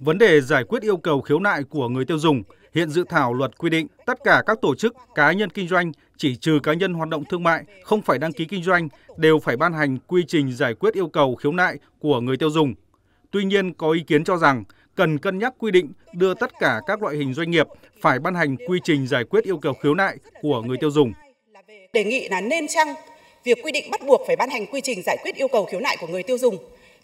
Vấn đề giải quyết yêu cầu khiếu nại của người tiêu dùng, hiện dự thảo luật quy định tất cả các tổ chức, cá nhân kinh doanh chỉ trừ cá nhân hoạt động thương mại không phải đăng ký kinh doanh đều phải ban hành quy trình giải quyết yêu cầu khiếu nại của người tiêu dùng. Tuy nhiên có ý kiến cho rằng cần cân nhắc quy định đưa tất cả các loại hình doanh nghiệp phải ban hành quy trình giải quyết yêu cầu khiếu nại của người tiêu dùng. Đề nghị là nên chăng việc quy định bắt buộc phải ban hành quy trình giải quyết yêu cầu khiếu nại của người tiêu dùng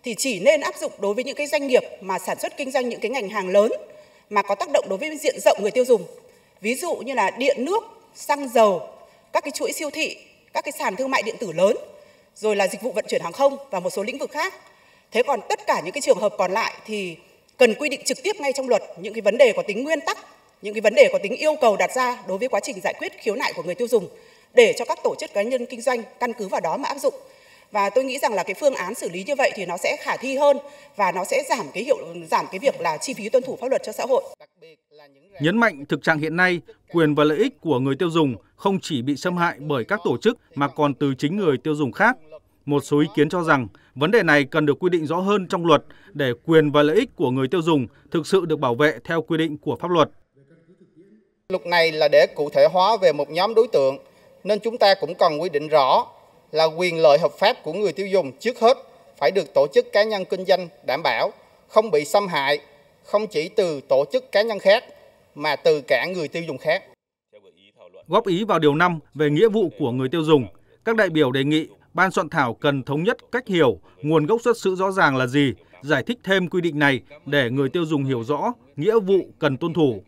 thì chỉ nên áp dụng đối với những cái doanh nghiệp mà sản xuất kinh doanh những cái ngành hàng lớn mà có tác động đối với diện rộng người tiêu dùng. Ví dụ như là điện nước, xăng dầu, các cái chuỗi siêu thị, các cái sàn thương mại điện tử lớn, rồi là dịch vụ vận chuyển hàng không và một số lĩnh vực khác. Thế còn tất cả những cái trường hợp còn lại thì cần quy định trực tiếp ngay trong luật những cái vấn đề có tính nguyên tắc, những cái vấn đề có tính yêu cầu đặt ra đối với quá trình giải quyết khiếu nại của người tiêu dùng để cho các tổ chức cá nhân kinh doanh căn cứ vào đó mà áp dụng và tôi nghĩ rằng là cái phương án xử lý như vậy thì nó sẽ khả thi hơn và nó sẽ giảm cái hiệu giảm cái việc là chi phí tuân thủ pháp luật cho xã hội. Nhấn mạnh thực trạng hiện nay, quyền và lợi ích của người tiêu dùng không chỉ bị xâm hại bởi các tổ chức mà còn từ chính người tiêu dùng khác. Một số ý kiến cho rằng vấn đề này cần được quy định rõ hơn trong luật để quyền và lợi ích của người tiêu dùng thực sự được bảo vệ theo quy định của pháp luật. Luật này là để cụ thể hóa về một nhóm đối tượng nên chúng ta cũng cần quy định rõ là quyền lợi hợp pháp của người tiêu dùng trước hết phải được tổ chức cá nhân kinh doanh đảm bảo, không bị xâm hại, không chỉ từ tổ chức cá nhân khác mà từ cả người tiêu dùng khác. Góp ý vào điều 5 về nghĩa vụ của người tiêu dùng, các đại biểu đề nghị ban soạn thảo cần thống nhất cách hiểu, nguồn gốc xuất xứ rõ ràng là gì, giải thích thêm quy định này để người tiêu dùng hiểu rõ nghĩa vụ cần tuân thủ.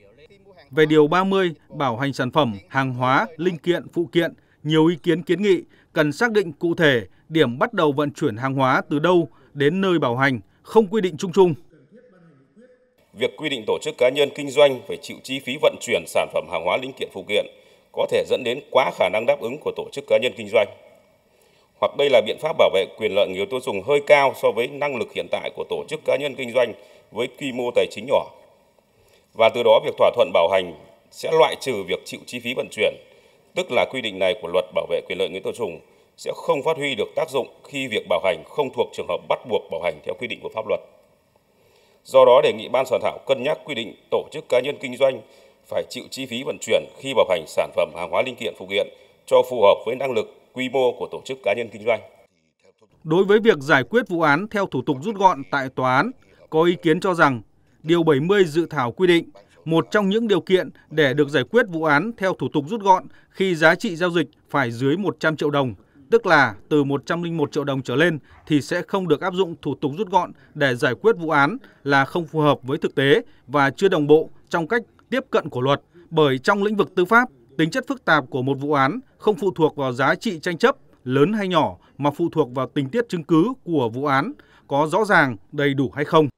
Về điều 30 bảo hành sản phẩm, hàng hóa, linh kiện, phụ kiện, nhiều ý kiến kiến nghị cần xác định cụ thể điểm bắt đầu vận chuyển hàng hóa từ đâu đến nơi bảo hành, không quy định chung chung. Việc quy định tổ chức cá nhân kinh doanh phải chịu chi phí vận chuyển sản phẩm hàng hóa linh kiện phụ kiện có thể dẫn đến quá khả năng đáp ứng của tổ chức cá nhân kinh doanh. Hoặc đây là biện pháp bảo vệ quyền lợi người tiêu dùng hơi cao so với năng lực hiện tại của tổ chức cá nhân kinh doanh với quy mô tài chính nhỏ. Và từ đó việc thỏa thuận bảo hành sẽ loại trừ việc chịu chi phí vận chuyển tức là quy định này của luật bảo vệ quyền lợi người tiêu dùng sẽ không phát huy được tác dụng khi việc bảo hành không thuộc trường hợp bắt buộc bảo hành theo quy định của pháp luật. Do đó đề nghị ban soạn thảo cân nhắc quy định tổ chức cá nhân kinh doanh phải chịu chi phí vận chuyển khi bảo hành sản phẩm hàng hóa linh kiện phụ kiện cho phù hợp với năng lực, quy mô của tổ chức cá nhân kinh doanh. Đối với việc giải quyết vụ án theo thủ tục rút gọn tại tòa án, có ý kiến cho rằng điều 70 dự thảo quy định một trong những điều kiện để được giải quyết vụ án theo thủ tục rút gọn khi giá trị giao dịch phải dưới 100 triệu đồng, tức là từ 101 triệu đồng trở lên thì sẽ không được áp dụng thủ tục rút gọn để giải quyết vụ án là không phù hợp với thực tế và chưa đồng bộ trong cách tiếp cận của luật, bởi trong lĩnh vực tư pháp, tính chất phức tạp của một vụ án không phụ thuộc vào giá trị tranh chấp lớn hay nhỏ mà phụ thuộc vào tình tiết chứng cứ của vụ án có rõ ràng, đầy đủ hay không.